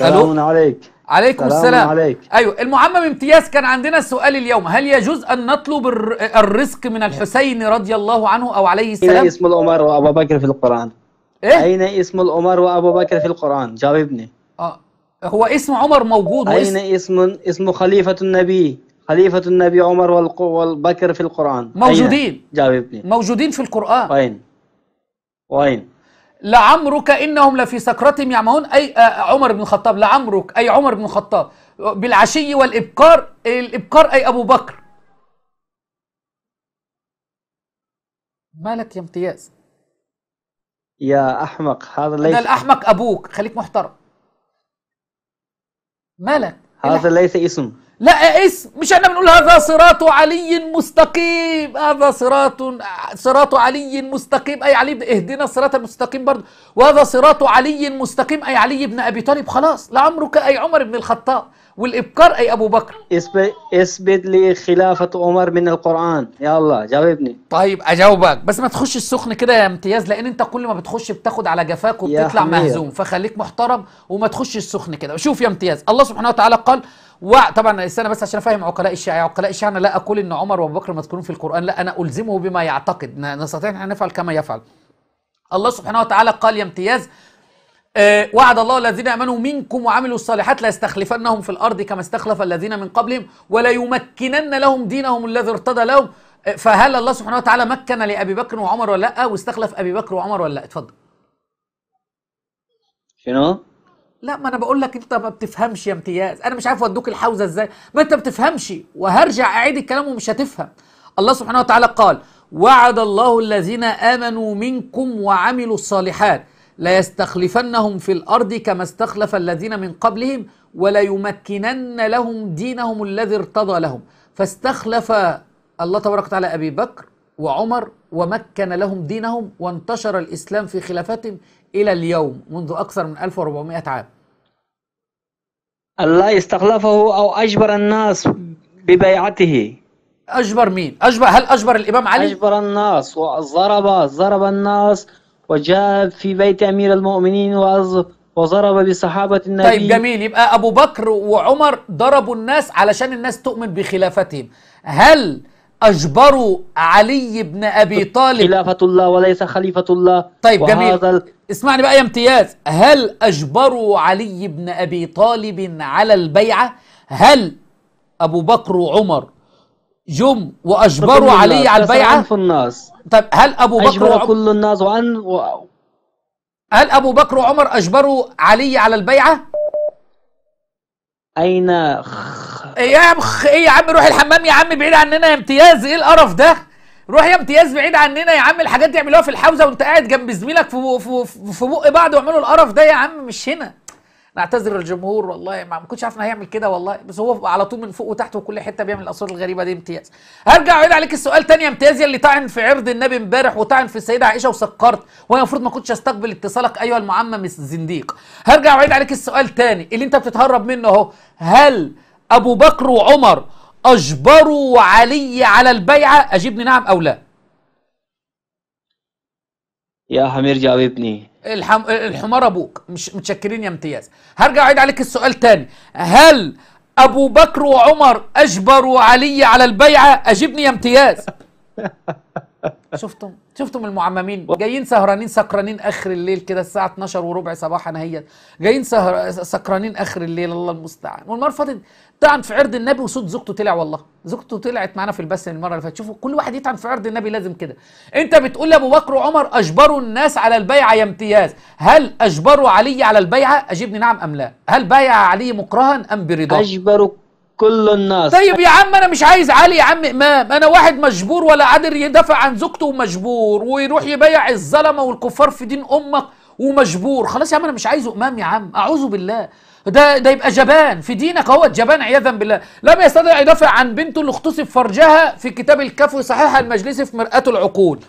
السلام عليك عليكم السلام عليك. ايوه المعمم امتياز كان عندنا السؤال اليوم هل يجوز ان نطلب الرزق من الحسين رضي الله عنه او عليه السلام اين اسم الامر وابو بكر في القران ايه اين اسم الامر وابو بكر في القران جاوبني اه هو اسم عمر موجود اين اسم اسم خليفه النبي خليفة النبي عمر والبكر في القرآن موجودين جاوبني موجودين في القرآن وين وين لعمرك انهم لفي سكرتهم يعمهون اي آه، عمر بن الخطاب لعمرك اي عمر بن الخطاب بالعشي والابكار الابكار اي ابو بكر مالك يا امتياز يا احمق هذا ليس انا الاحمق ابوك خليك محترم مالك هذا ليس اسم لا إيه، إيه، اسم مش احنا بنقول هذا صراط علي مستقيم هذا صراط صراط علي مستقيم اي علي اهدنا الصراط المستقيم برضه وهذا صراط علي مستقيم اي علي بن ابي طالب خلاص لعمرك اي عمر بن الخطاب والابكار اي ابو بكر اثبت لي خلافه عمر من القران يا الله جاوبني طيب اجاوبك بس ما تخش السخن كده يا امتياز لان انت كل ما بتخش بتاخد على جفاك وبتطلع مهزوم فخليك محترم وما تخش السخن كده شوف يا امتياز الله سبحانه وتعالى قال وطبعا استنى بس عشان افهم عقلاء الشيعه يعني عقلاء الشيعه انا لا اقول ان عمر وابو بكر مذكورون في القران لا انا الزمه بما يعتقد نستطيع ان نفعل كما يفعل الله سبحانه وتعالى قال يا امتياز أه وعد الله الذين امنوا منكم وعملوا الصالحات ليستخلفنهم في الارض كما استخلف الذين من قبلهم وليمكنن لهم دينهم الذي ارتضى لهم آه، فهل الله سبحانه وتعالى مكن لابي بكر وعمر ولا لا واستخلف ابي بكر وعمر ولا لا اتفضل شنو لا ما انا بقول لك انت ما بتفهمش يا امتياز انا مش عارف ودوك الحوزه ازاي ما انت بتفهمش وهرجع اعيد الكلام ومش هتفهم الله سبحانه وتعالى قال وعد الله الذين امنوا منكم وعملوا الصالحات ليستخلفنهم في الارض كما استخلف الذين من قبلهم وليمكنن لهم دينهم الذي ارتضى لهم فاستخلف الله تبارك وتعالى ابي بكر وعمر ومكن لهم دينهم وانتشر الاسلام في خلافتهم إلى اليوم منذ أكثر من 1400 عام الله استخلفه أو أجبر الناس ببيعته أجبر مين؟ أجبر هل أجبر الإمام علي؟ أجبر الناس وضرب ضرب الناس وجاء في بيت أمير المؤمنين وضرب بصحابة النبي طيب جميل يبقى أبو بكر وعمر ضربوا الناس علشان الناس تؤمن بخلافتهم هل أجبروا علي بن أبي طالب خلافة الله وليس خليفة الله طيب جميل اسمعني بقى يا امتياز هل أجبروا علي بن أبي طالب على البيعة هل أبو بكر وعمر جم وأجبروا علي على البيعة في الناس طب هل أبو بكر وعمر كل الناس وعن و... هل أبو بكر وعمر أجبروا علي على البيعة أين يا بخ إيه يا عم روح الحمام يا عم بعيد عننا يا امتياز إيه القرف ده روح يا امتياز بعيد عننا يا عم الحاجات دي اعملوها في الحوزه وانت قاعد جنب زميلك في في في بق بعض واعملوا القرف ده يا عم مش هنا نعتذر للجمهور والله ما كنتش عارف انه هيعمل كده والله بس هو على طول من فوق وتحت وكل حته بيعمل الاصوات الغريبه دي امتياز هرجع اعيد عليك السؤال تاني يا امتياز اللي طعن في عرض النبي امبارح وطعن في السيده عائشه وسكرت وانا المفروض ما كنتش استقبل اتصالك ايها المعمم الزنديق هرجع اعيد عليك السؤال تاني اللي انت بتتهرب منه اهو هل ابو بكر وعمر أجبروا علي على البيعة أجبني نعم أو لا يا حمير جاوبني الحم... الحمار أبوك مش متشكرين يا امتياز هرجع أعيد عليك السؤال تاني هل أبو بكر وعمر أجبروا علي على البيعة أجبني يا امتياز شفتم شفتم المعممين جايين سهرانين سكرانين اخر الليل كده الساعه 12 وربع صباحا هي جايين سهر سكرانين اخر الليل الله المستعان والمره فاتت طعن في عرض النبي وصوت زوجته طلع والله زوجته طلعت معانا في البث المره اللي فاتت شوفوا كل واحد يطعن في عرض النبي لازم كده انت بتقول لابو بكر وعمر اجبروا الناس على البيعه يا امتياز هل اجبروا علي على البيعه اجبني نعم ام لا هل بايع علي مكرها ام برضاه اجبروا كل الناس طيب يا عم انا مش عايز علي يا عم امام انا واحد مجبور ولا قادر يدافع عن زوجته ومجبور ويروح يبيع الظلمه والكفار في دين امك ومجبور خلاص يا عم انا مش عايزه امام يا عم اعوذ بالله ده ده يبقى جبان في دينك هو جبان عياذا بالله لم يستطع يدافع عن بنته اللي اختصف فرجها في كتاب الكفو صحيح المجلس في مرآة العقول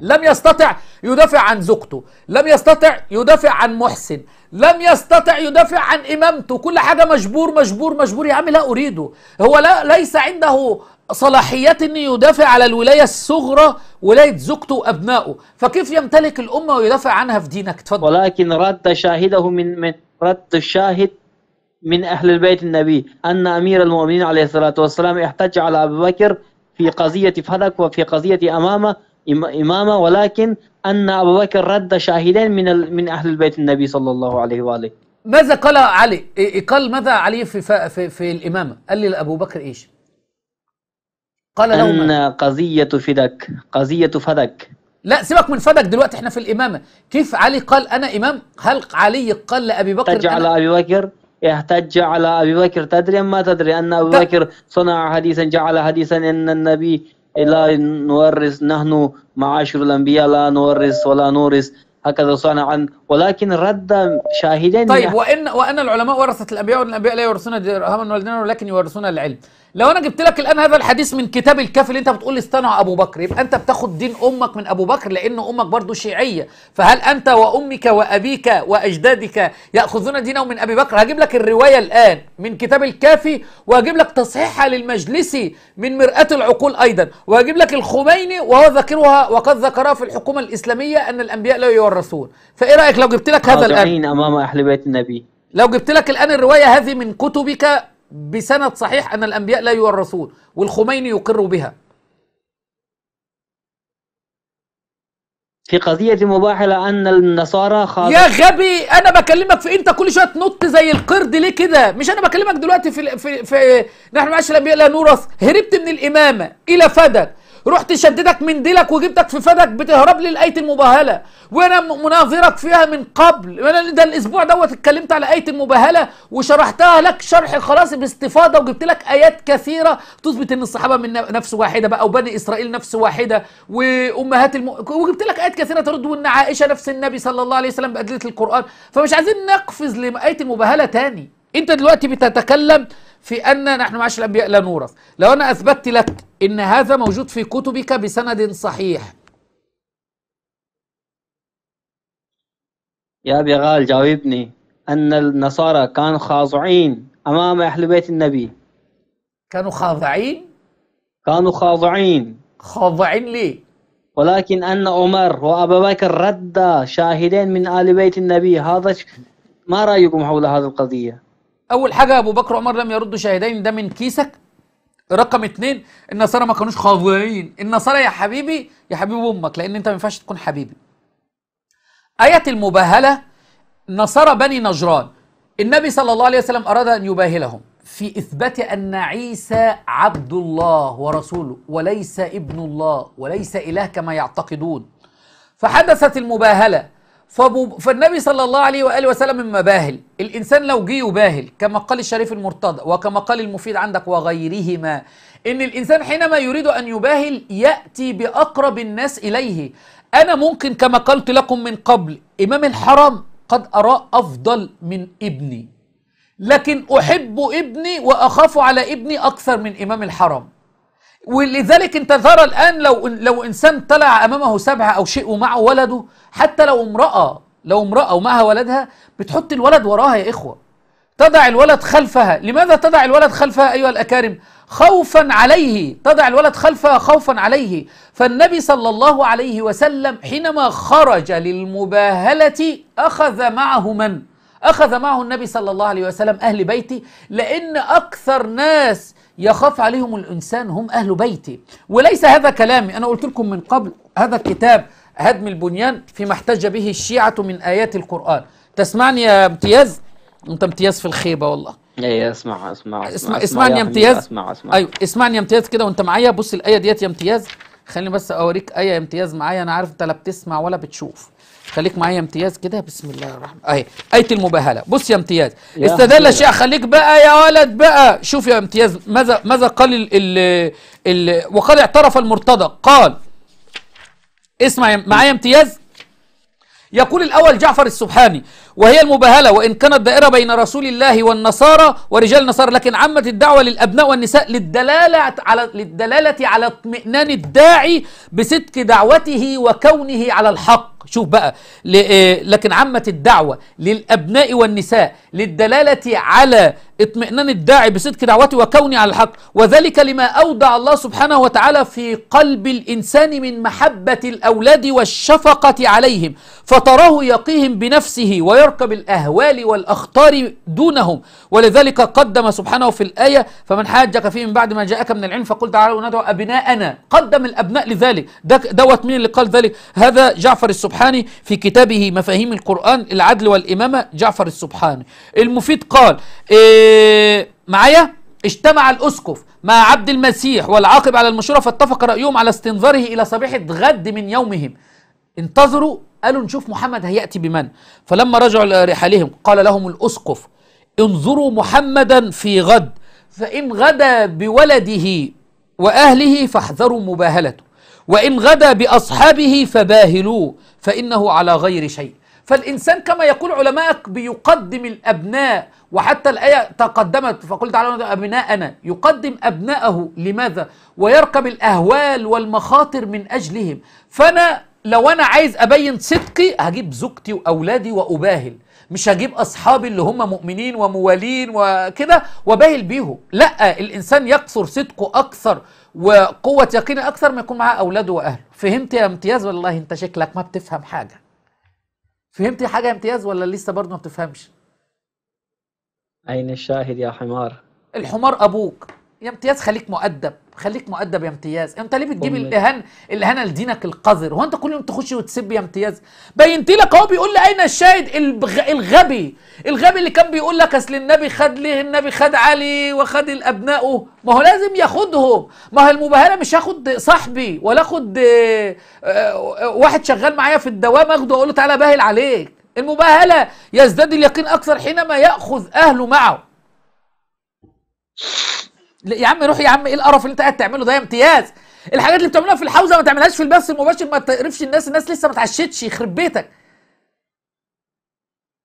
لم يستطع يدافع عن زوجته لم يستطع يدافع عن محسن لم يستطع يدافع عن إمامته كل حاجة مجبور مجبور مجبور يا عم لا أريده هو لا ليس عنده صلاحيات أن يدافع على الولاية الصغرى ولاية زوجته وأبنائه فكيف يمتلك الأمة ويدافع عنها في دينك تفضل ولكن رد شاهده من, من رد الشاهد من أهل البيت النبي أن أمير المؤمنين عليه الصلاة والسلام احتج على أبي بكر في قضية فلك وفي قضية أمامه امامه ولكن أن ابو بكر رد شاهدين من من أهل البيت النبي صلى الله عليه وآله ماذا قال علي؟ إيه، قال ماذا علي في في, في الإمامة؟ قال لي لابو بكر إيش؟ قال له أن قضية فدك قضية فدك لا سيبك من فدك دلوقتي احنا في الإمامة كيف علي قال أنا إمام هل علي قال لأبي بكر احتج على أبي بكر احتج على أبي بكر تدري أم ما تدري أن أبي بكر صنع حديثا جعل حديثا أن النبي لا نورث نحن معاشر الأنبياء لا نورث ولا نورث هكذا صنعا ولكن رد شاهدين طيب وان وان العلماء ورثت الانبياء والانبياء لا يورثون درهما ولا دينارا ولكن يورثون العلم لو انا جبت لك الان هذا الحديث من كتاب الكافي اللي انت بتقول لي اصطنع ابو بكر يبقى انت بتاخد دين امك من ابو بكر لان امك برضه شيعيه فهل انت وامك وابيك واجدادك ياخذون دينهم من ابي بكر هجيب لك الروايه الان من كتاب الكافي واجيب لك تصحيحها للمجلسي من مرآة العقول ايضا واجيب لك الخميني وهو ذاكرها وقد ذكرها في الحكومه الاسلاميه ان الانبياء لا يورثون فايه رايك لو جبت لك هذا الان امام اهل بيت النبي لو جبت لك الان الروايه هذه من كتبك بسند صحيح أن الأنبياء لا يورثون والخميني يقر بها في قضية مباحلة أن النصارى خاضوا يا غبي أنا بكلمك في أنت كل شوية تنط زي القرد ليه كده؟ مش أنا بكلمك دلوقتي في في في نحن معاش الأنبياء لا نورث هربت من الإمامة إلى فدك رحت شددك من ديلك وجبتك في فدك بتهرب لي الايه المباهله وانا مناظرك فيها من قبل انا ده الاسبوع دوت اتكلمت على ايه المباهله وشرحتها لك شرح خلاص باستفاضه وجبت لك ايات كثيره تثبت ان الصحابه من نفس واحده بقى وبني اسرائيل نفس واحده وامهات الم... وجبت لك ايات كثيره ترد وان عائشه نفس النبي صلى الله عليه وسلم بادله القران فمش عايزين نقفز لايه المباهله تاني انت دلوقتي بتتكلم في ان نحن معاش الانبياء لا نورث لو انا اثبتت لك ان هذا موجود في كتبك بسند صحيح يا ابي غال جاوبني ان النصارى كانوا خاضعين امام اهل بيت النبي كانوا خاضعين كانوا خاضعين خاضعين ليه ولكن ان عمر وابا بكر رد شاهدين من ال بيت النبي هذا ما رايكم حول هذه القضيه اول حاجه ابو بكر وعمر لم يردوا شاهدين ده من كيسك رقم اتنين النصارى ما كانوش خاضعين النصارى يا حبيبي يا حبيب امك لان انت ما ينفعش تكون حبيبي ايه المباهله نصارى بني نجران النبي صلى الله عليه وسلم اراد ان يباهلهم في اثبات ان عيسى عبد الله ورسوله وليس ابن الله وليس اله كما يعتقدون فحدثت المباهله فالنبي صلى الله عليه وآله وسلم مباهل الإنسان لو جه يباهل كما قال الشريف المرتضى وكما قال المفيد عندك وغيرهما إن الإنسان حينما يريد أن يباهل يأتي بأقرب الناس إليه أنا ممكن كما قلت لكم من قبل إمام الحرم قد أراه أفضل من ابني لكن أحب ابني وأخاف على ابني أكثر من إمام الحرم ولذلك انت ترى الان لو لو انسان طلع امامه سبعه او شيء ومعه ولده حتى لو امراه لو امراه ومعها ولدها بتحط الولد وراها يا اخوه تضع الولد خلفها لماذا تضع الولد خلفها ايها الاكارم خوفا عليه تضع الولد خلفها خوفا عليه فالنبي صلى الله عليه وسلم حينما خرج للمباهله اخذ معه من اخذ معه النبي صلى الله عليه وسلم اهل بيتي لان اكثر ناس يخاف عليهم الإنسان هم أهل بيته وليس هذا كلامي أنا قلت لكم من قبل هذا الكتاب هدم البنيان فيما احتج به الشيعة من آيات القرآن تسمعني يا امتياز أنت امتياز في الخيبة والله ايه, إيه، اسمع اسمع اسمع اسمعني يا امتياز اسمع اسمع ايوه اسمعني يا امتياز كده وانت معايا بص الايه ديت يا امتياز خليني بس اوريك ايه يا امتياز معايا انا عارف انت لا بتسمع ولا بتشوف خليك معايا امتياز كده بسم الله الرحمن اهي ايه المباهله بص يا امتياز يا استدل خليك بقى يا ولد بقى شوف يا امتياز ماذا ماذا قال ال ال وقد اعترف المرتضى قال اسمع معايا امتياز يقول الاول جعفر السبحاني وهي المباهلة وإن كانت دائرة بين رسول الله والنصارى ورجال النصارى لكن عمت الدعوة للأبناء والنساء للدلالة على للدلالة على اطمئنان الداعي بصدق دعوته وكونه على الحق شوف بقى آه، لكن عمت الدعوة للأبناء والنساء للدلالة على اطمئنان الداعي بصدق دعوته وكونه على الحق وذلك لما أودع الله سبحانه وتعالى في قلب الإنسان من محبة الأولاد والشفقة عليهم فتراه يقيهم بنفسه ويرى الفرق بالأهوال والأخطار دونهم ولذلك قدم سبحانه في الآية فمن حاجك فيه من بعد ما جاءك من العلم فقل تعالوا ندعو أبناءنا قدم الأبناء لذلك دوت مين اللي قال ذلك هذا جعفر السبحاني في كتابه مفاهيم القرآن العدل والإمامة جعفر السبحاني المفيد قال إيه معايا اجتمع الأسقف مع عبد المسيح والعاقب على المشورة فاتفق رأيهم على استنظاره إلى صبيحة غد من يومهم انتظروا قالوا نشوف محمد هيأتي بمن فلما رجعوا لرحالهم رحالهم قال لهم الأسقف انظروا محمدا في غد فإن غدا بولده وأهله فاحذروا مباهلته وإن غدا بأصحابه فباهلوه فإنه على غير شيء فالإنسان كما يقول علماءك بيقدم الأبناء وحتى الآية تقدمت فقلت تعالى أبناءنا يقدم أبناءه لماذا ويركب الأهوال والمخاطر من أجلهم فأنا لو انا عايز ابين صدقي هجيب زوجتي واولادي واباهل مش هجيب اصحابي اللي هم مؤمنين وموالين وكده وباهل بيهم لا الانسان يكثر صدقه اكثر وقوه يقينه اكثر ما يكون معاه اولاده واهله فهمت يا امتياز والله انت شكلك ما بتفهم حاجه فهمت حاجه يا امتياز ولا لسه برضه ما بتفهمش اين الشاهد يا حمار الحمار ابوك يا امتياز خليك مؤدب خليك مؤدب يا امتياز انت ليه بتجيب الاهانه الاهانه لدينك القذر هو انت كل يوم تخش وتسب يا امتياز بينت لك اهو بيقول لي اين الشاهد الغبي الغبي اللي كان بيقول لك اصل النبي خد ليه النبي خد علي وخد الابناء ما هو لازم ياخدهم ما هو المباهله مش هاخد صاحبي ولا اخد آه، آه، واحد شغال معايا في الدوام اخده واقول له تعالى باهل عليك المباهله يزداد اليقين اكثر حينما ياخذ اهله معه يا عم روح يا عم ايه القرف اللي انت قاعد تعمله ده يا امتياز الحاجات اللي بتعملها في الحوزه ما تعملهاش في البث المباشر ما تقرفش الناس الناس لسه ما اتعشتش يخرب بيتك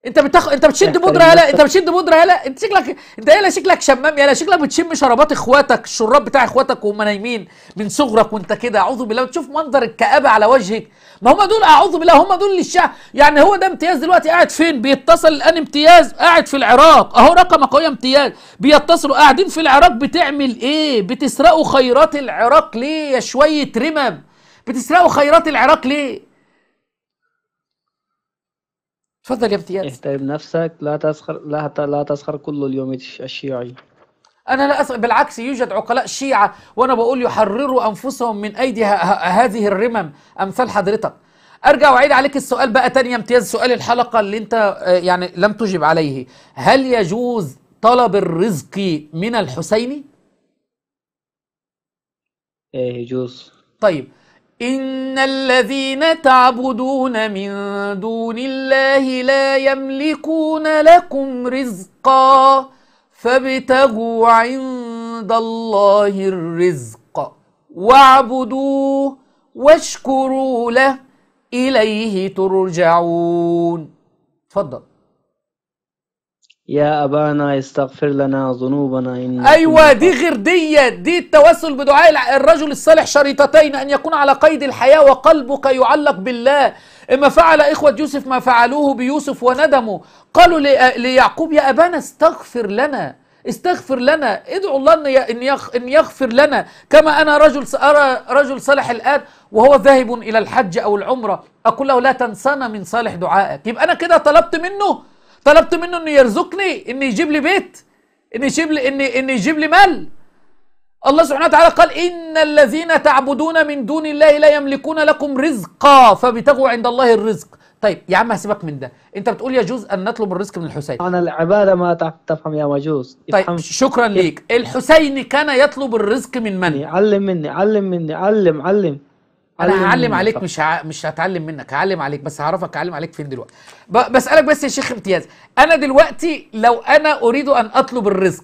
انت بتخ... انت بتشد بودره يالا انت بتشد بودره يالا انت شكلك انت يالا شكلك شمام يالا شكلك بتشم شرابات اخواتك الشراب بتاع اخواتك وهم نايمين من صغرك وانت كده اعوذ بالله بتشوف منظر الكابه على وجهك ما هم دول اعوذ بالله هم دول الشعب يعني هو ده امتياز دلوقتي قاعد فين بيتصل الان امتياز قاعد في العراق اهو رقم قوي امتياز بيتصلوا قاعدين في العراق بتعمل ايه بتسرقوا خيرات العراق ليه يا شويه رمم بتسرقوا خيرات العراق ليه تفضل يا امتياز اهتم بنفسك لا تسخر لا لا تسخر كل اليوم الشيعي أنا لا أسخر بالعكس يوجد عقلاء شيعة وأنا بقول يحرروا أنفسهم من أيدي هذه الرمم أمثال حضرتك ارجع واعيد عليك السؤال بقى تاني يا امتياز سؤال الحلقه اللي انت آه، يعني لم تجب عليه هل يجوز طلب الرزق من الحسيني ايه يجوز طيب إن الذين تعبدون من دون الله لا يملكون لكم رزقا فابتغوا عند الله الرزق واعبدوه واشكروا له إليه ترجعون تفضل يا أبانا استغفر لنا ذنوبنا إن أيوة دي غير دي دي التوسل بدعاء الرجل الصالح شريطتين أن يكون على قيد الحياة وقلبك يعلق بالله إما فعل إخوة يوسف ما فعلوه بيوسف وندموا قالوا ليعقوب يا أبانا استغفر لنا استغفر لنا ادعو الله ان ان يغفر لنا كما انا رجل ارى رجل صالح الان وهو ذاهب الى الحج او العمره اقول له لا تنسانا من صالح دعائك يبقى انا كده طلبت منه طلبت منه انه يرزقني انه يجيب لي بيت انه يجيب لي انه انه يجيب لي مال الله سبحانه وتعالى قال ان الذين تعبدون من دون الله لا يملكون لكم رزقا فابتغوا عند الله الرزق طيب يا عم هسيبك من ده انت بتقول يجوز ان نطلب الرزق من الحسين انا العباده ما تفهم يا مجوز طيب شكرا ليك الحسين كان يطلب الرزق من من يعني علم مني علم مني علم علم انا هعلم عليك مش مش هتعلم منك هعلم عليك بس هعرفك اعلم عليك فين دلوقتي ب... بسالك بس يا شيخ امتياز انا دلوقتي لو انا اريد ان اطلب الرزق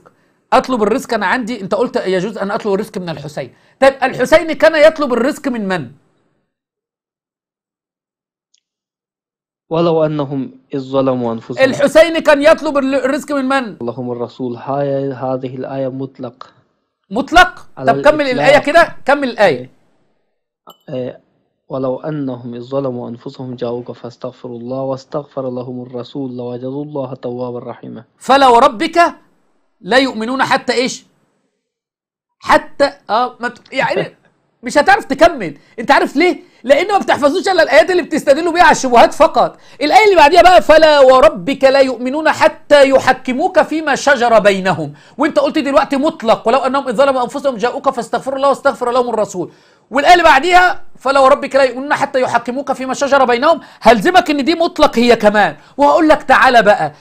اطلب الرزق انا عندي انت قلت يجوز ان اطلب الرزق من الحسين طيب الحسين كان يطلب الرزق من من ولو انهم اذ ظلموا انفسهم الحسين كان يطلب الرزق من من اللهم الرسول هاي هذه الايه مطلق مطلق طب كمل الايه كده كمل الايه إيه. آه، ولو أنهم ظلموا أنفسهم جاءوك فاستغفروا الله واستغفر لهم الرسول لوجدوا الله توابا رحيما فلا وربك لا يؤمنون حتى إيش حتى آه يعني مش هتعرف تكمل أنت عارف ليه لانه ما بتحفظوش الا الايات اللي بتستدلوا بيها على الشبهات فقط الايه اللي بعديها بقى فلا وربك لا يؤمنون حتى يحكموك فيما شجر بينهم وانت قلت دلوقتي مطلق ولو انهم اذ ظلموا انفسهم جاءوك فاستغفروا الله واستغفر لهم الرسول والايه اللي بعديها فلا وربك لا يؤمنون حتى يحكموك فيما شجر بينهم هلزمك ان دي مطلق هي كمان وهقول لك تعالى بقى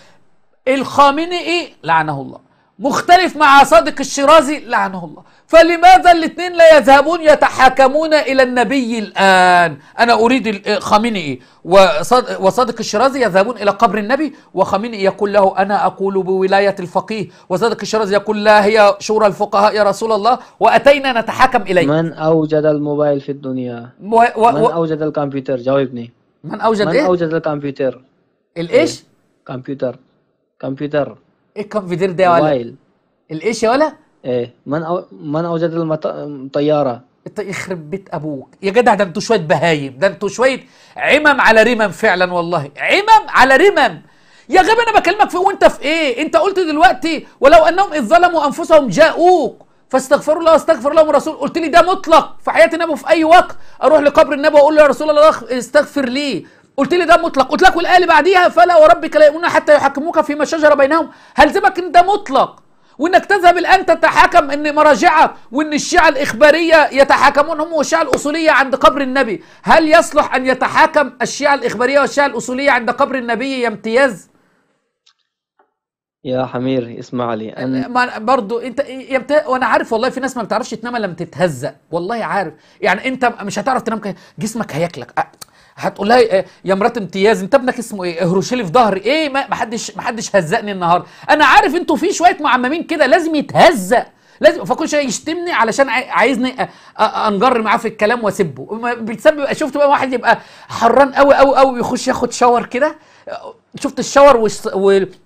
الخامنئي لعنه الله مختلف مع صادق الشيرازي لعنه الله فلماذا الاثنين لا يذهبون يتحاكمون إلى النبي الآن أنا أريد آه، خامنئي وصادق الشيرازي يذهبون إلى قبر النبي وخامنئي يقول له أنا أقول بولاية الفقيه وصادق الشيرازي يقول لا هي شورى الفقهاء يا رسول الله وأتينا نتحاكم إليه من أوجد الموبايل في الدنيا و... و... من أوجد الكمبيوتر جاوبني من أوجد من إيه؟ أوجد الكمبيوتر الإيش؟ إيه؟ كمبيوتر كمبيوتر ايه الكونفدير ده ولا وايل الايش يا ولا ايه من أو من اوجد الطياره المط... يخرب بيت ابوك يا جدع ده انتوا شويه بهايم ده انتوا شويه عمم على رمم فعلا والله عمم على رمم يا غبي انا بكلمك في وانت في ايه انت قلت دلوقتي ولو انهم اذ ظلموا انفسهم جاءوك فاستغفروا الله واستغفر لهم الرسول قلت لي ده مطلق في حياه النبي في اي وقت اروح لقبر النبي واقول له يا رسول الله استغفر لي قلت لي ده مطلق قلت لك والايه بعديها فلا وربك لا يؤمنون حتى يحكموك فيما شجر بينهم هلزمك ان ده مطلق وانك تذهب الان تتحاكم ان مراجعه وان الشيعه الاخباريه يتحاكمون هم والشيعه الاصوليه عند قبر النبي هل يصلح ان يتحاكم الشيعه الاخباريه والشيعه الاصوليه عند قبر النبي يا امتياز يا حمير اسمع لي أه، انا برضه انت يبت... وانا عارف والله في ناس ما بتعرفش تنام لما تتهزق والله عارف يعني انت مش هتعرف تنام جسمك هياكلك أه، هتقول لها آه، يا مرات امتياز انت ابنك اسمه ايه هروشيلي في ظهري ايه ما حدش ما حدش هزقني النهارده انا عارف انتوا في شويه معممين كده لازم يتهزق لازم فكل شويه يشتمني علشان عايزني انجر معاه في الكلام واسبه بيتسبب شفت بقى واحد يبقى حران قوي قوي قوي يخش ياخد شاور كده شفت الشاور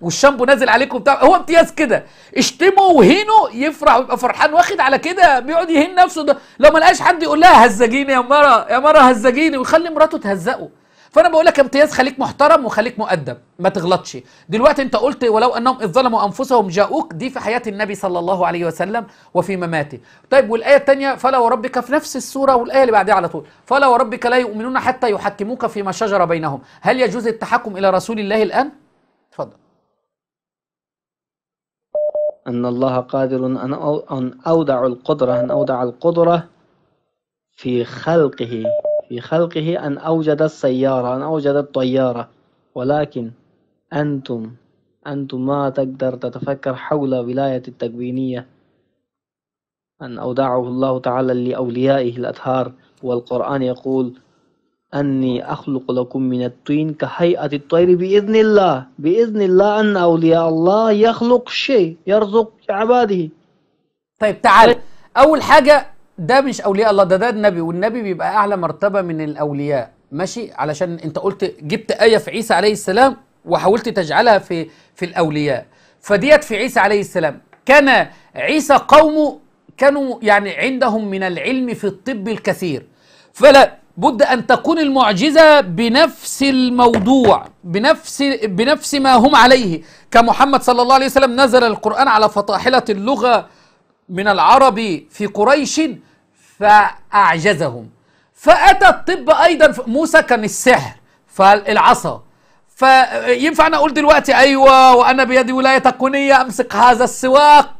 والشامبو نازل عليكم بتاع هو امتياز كده اشتمه وهينه يفرح ويبقى فرحان واخد على كده بيقعد يهين نفسه ده لو ما لقاش حد يقول لها هزجيني يا مره يا مره هزجيني ويخلي مراته تهزقه فانا بقول لك امتياز خليك محترم وخليك مؤدب ما تغلطش دلوقتي انت قلت ولو انهم اذ ظلموا انفسهم جاءوك دي في حياه النبي صلى الله عليه وسلم وفي مماته طيب والايه الثانيه فلا وربك في نفس السوره والايه اللي بعدها على طول فلا وربك لا يؤمنون حتى يحكموك فيما شجر بينهم هل يجوز التحكم الى رسول الله الان اتفضل أن الله قادر أن أودع القدرة أن أودع القدرة في خلقه في خلقه أن أوجد السيارة أن أوجد الطيارة ولكن أنتم أنتم ما تقدر تتفكر حول ولاية التكوينية أن أودعه الله تعالى لأوليائه الأطهار والقرآن يقول أني أخلق لكم من الطين كهيئة الطير بإذن الله بإذن الله أن أولياء الله يخلق شيء يرزق عباده طيب تعال طيب. أول حاجة ده مش اولياء الله ده ده النبي والنبي بيبقى اعلى مرتبه من الاولياء ماشي علشان انت قلت جبت ايه في عيسى عليه السلام وحاولت تجعلها في في الاولياء فديت في عيسى عليه السلام كان عيسى قومه كانوا يعني عندهم من العلم في الطب الكثير فلا بد ان تكون المعجزه بنفس الموضوع بنفس بنفس ما هم عليه كمحمد صلى الله عليه وسلم نزل القران على فطاحله اللغه من العرب في قريش فأعجزهم فأتى الطب أيضا موسى كان السحر فالعصا فينفع أنا أقول دلوقتي أيوة وأنا بيدي ولاية كونية أمسك هذا السواق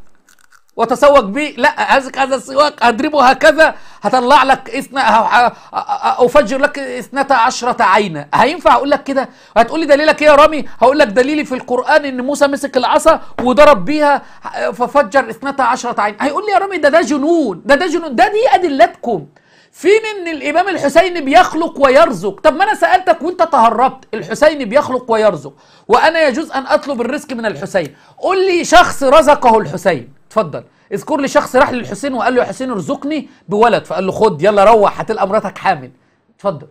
وتسوق به لا هذا هذا السواق اضربه هكذا هطلع لك اثنا أه، أه، أه، افجر لك اثنتا عشرة عينا هينفع اقول لك كده هتقول لي دليلك ايه يا رامي هقول لك دليلي في القران ان موسى مسك العصا وضرب بيها ففجر اثنتا عشرة عين هيقول لي يا رامي ده ده جنون ده ده جنون ده دي ادلتكم فين ان الامام الحسين بيخلق ويرزق طب ما انا سالتك وانت تهربت الحسين بيخلق ويرزق وانا يجوز ان اطلب الرزق من الحسين قل لي شخص رزقه الحسين اتفضل اذكر لي شخص راح للحسين وقال له يا حسين ارزقني بولد فقال له خد يلا روح هتلقى مراتك حامل اتفضل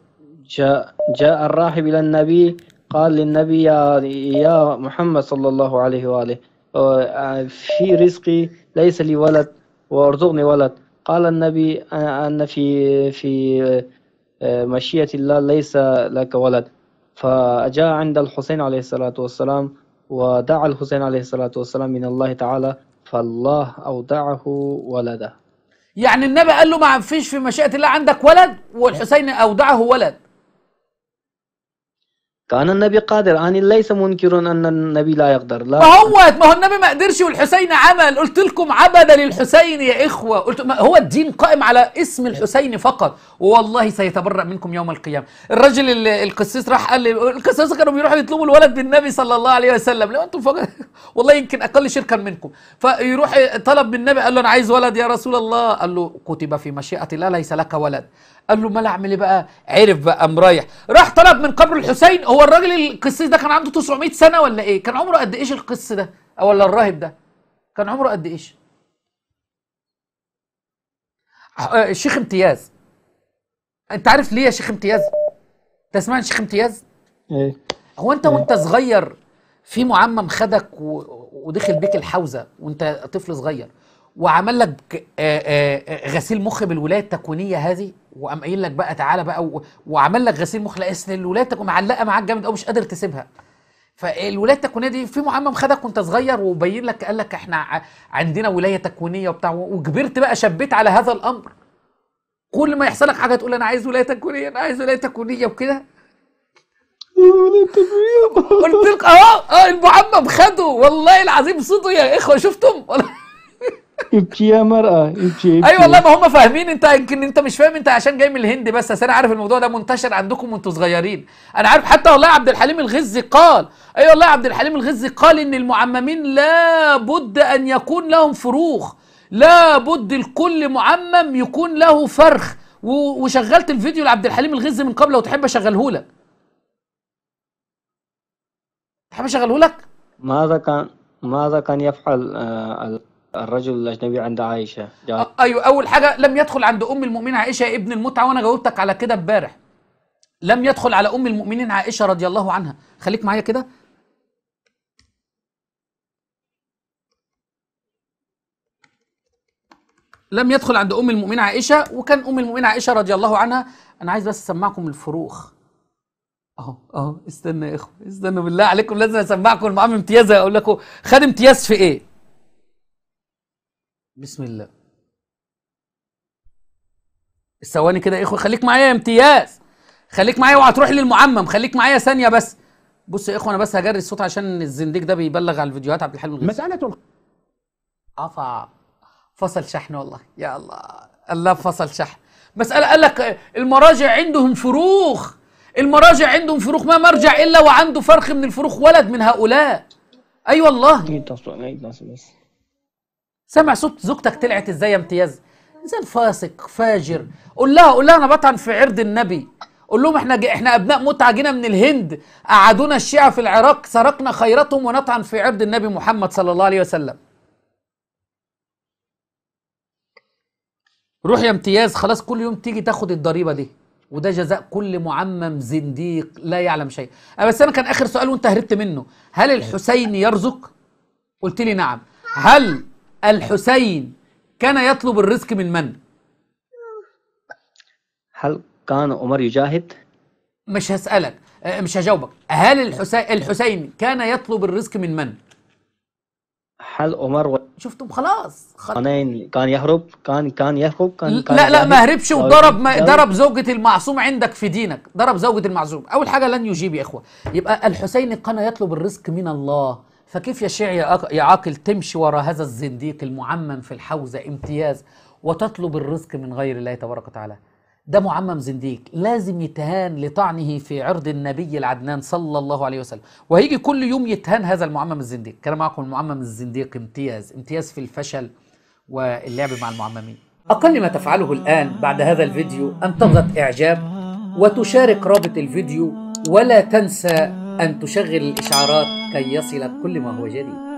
جاء جاء الراهب الى النبي قال للنبي يا يا محمد صلى الله عليه واله في رزقي ليس لي ولد وارزقني ولد قال النبي ان في في مشيئه الله ليس لك ولد فجاء عند الحسين عليه الصلاه والسلام ودعا الحسين عليه الصلاه والسلام من الله تعالى فالله أودعه ولده يعني النبي قال له ما فيش في مشيئة الله عندك ولد والحسين أودعه ولد كان النبي قادر أنا ليس منكر أن النبي لا يقدر لا ما هو ما هو النبي ما قدرش والحسين عمل قلت لكم عبد للحسين يا إخوة قلت هو الدين قائم على اسم الحسين فقط والله سيتبرأ منكم يوم القيامة الرجل القسيس راح قال لي القسيس كانوا بيروحوا يطلبوا الولد بالنبي صلى الله عليه وسلم لو أنتم فقط والله يمكن أقل شركا منكم فيروح طلب من النبي قال له أنا عايز ولد يا رسول الله قال له كتب في مشيئة الله ليس لك ولد قال له امال اعمل ايه بقى عرف بقى مرايح راح طلب من قبر الحسين هو الراجل القسيس ده كان عنده 900 سنه ولا ايه كان عمره قد ايش القس ده او ولا الراهب ده كان عمره قد ايش آه، آه، الشيخ امتياز انت عارف ليه يا شيخ امتياز تسمع شيخ امتياز ايه هو انت إيه؟ وانت صغير في معمم خدك و... ودخل بيك الحوزه وانت طفل صغير وعمل لك آه، آه، آه، غسيل مخ بالولايه التكوينيه هذه وقام قايل لك بقى تعالى بقى وعمل لك غسيل مخ لأسن الولايه التكوينيه معلقه معاك جامد قوي مش قادر تسيبها فالولايه التكوينيه دي في معمم خدك وانت صغير وبين لك قال لك احنا عندنا ولايه تكوينيه وبتاع وكبرت بقى شبيت على هذا الامر كل ما يحصل لك حاجه تقول انا عايز ولايه تكوينيه انا عايز ولايه تكوينيه وكده قلت لك اه اه المعمم خده والله العظيم صوته يا اخوه شفتم والله ابكي يا مرأة ابكي ابكي ايوه والله ما هم فاهمين انت يمكن انت مش فاهم انت عشان جاي من الهند بس انا عارف الموضوع ده منتشر عندكم وانتوا صغيرين انا عارف حتى والله عبد الحليم الغزي قال اي أيوة والله عبد الحليم الغزي قال ان المعممين لابد ان يكون لهم فروخ لابد لكل معمم يكون له فرخ وشغلت الفيديو لعبد الحليم الغزي من قبل لو تحب اشغله لك تحب اشغله لك ماذا كان ماذا كان يفعل آه، الرجل الاجنبي عند عائشه جاء. ايوه اول حاجه لم يدخل عند ام المؤمنين عائشه ابن المتعه وانا جاوبتك على كده امبارح لم يدخل على ام المؤمنين عائشه رضي الله عنها خليك معايا كده لم يدخل عند ام المؤمنين عائشه وكان ام المؤمنين عائشه رضي الله عنها انا عايز بس اسمعكم الفروخ اهو اهو استنى يا اخو استنى بالله عليكم لازم اسمعكم المقام امتياز اقول لكم خد امتياز في ايه بسم الله الثواني كده يا اخوه خليك معايا يا امتياز خليك معايا اوعى تروح للمعمم خليك معايا ثانيه بس بص يا اخوه انا بس هجري الصوت عشان الزنديق ده بيبلغ على الفيديوهات عبد الحليم مساله قطع فصل شحن والله يا الله الله فصل شحن مساله قال لك المراجع عندهم فروخ المراجع عندهم فروخ ما مرجع الا وعنده فرخ من الفروخ ولد من هؤلاء اي أيوة والله سمع صوت زوجتك طلعت ازاي يا امتياز انسان فاسق فاجر قول لها قول لها انا بطعن في عرض النبي قول لهم احنا احنا ابناء متعه جينا من الهند قعدونا الشيعه في العراق سرقنا خيرتهم ونطعن في عرض النبي محمد صلى الله عليه وسلم روح يا امتياز خلاص كل يوم تيجي تاخد الضريبه دي وده جزاء كل معمم زنديق لا يعلم شيء أه، بس انا كان اخر سؤال وانت هربت منه هل الحسين يرزق قلت لي نعم هل الحسين كان يطلب الرزق من من؟ هل كان عمر يجاهد؟ مش هسألك آه، مش هجاوبك هل الحسين الحسين كان يطلب الرزق من من؟ هل عمر و... شفتم خلاص خل... كان يهرب كان كان يهرب كان, كان لا لا ما هربش طيب. وضرب ما ضرب زوجة المعصوم عندك في دينك ضرب زوجة المعصوم أول حاجة لن يجيب يا إخوة يبقى الحسين كان يطلب الرزق من الله فكيف يشيع يا عاقل تمشي وراء هذا الزنديق المعمم في الحوزة امتياز وتطلب الرزق من غير الله تبارك وتعالى ده معمم زنديق لازم يتهان لطعنه في عرض النبي العدنان صلى الله عليه وسلم وهيجي كل يوم يتهان هذا المعمم الزنديق كان معكم المعمم الزنديق امتياز امتياز في الفشل واللعب مع المعممين أقل ما تفعله الآن بعد هذا الفيديو أن تضغط إعجاب وتشارك رابط الفيديو ولا تنسى أن تشغل الإشعارات كي يصلك كل ما هو جديد